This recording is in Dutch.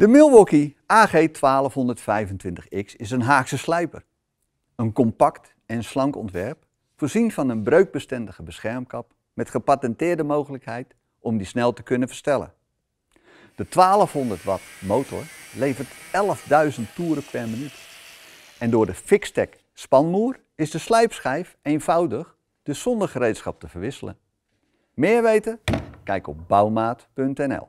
De Milwaukee AG1225X is een Haagse slijper. Een compact en slank ontwerp, voorzien van een breukbestendige beschermkap met gepatenteerde mogelijkheid om die snel te kunnen verstellen. De 1200 watt motor levert 11.000 toeren per minuut. En door de Fixtech spanmoer is de slijpschijf eenvoudig, dus zonder gereedschap te verwisselen. Meer weten? Kijk op bouwmaat.nl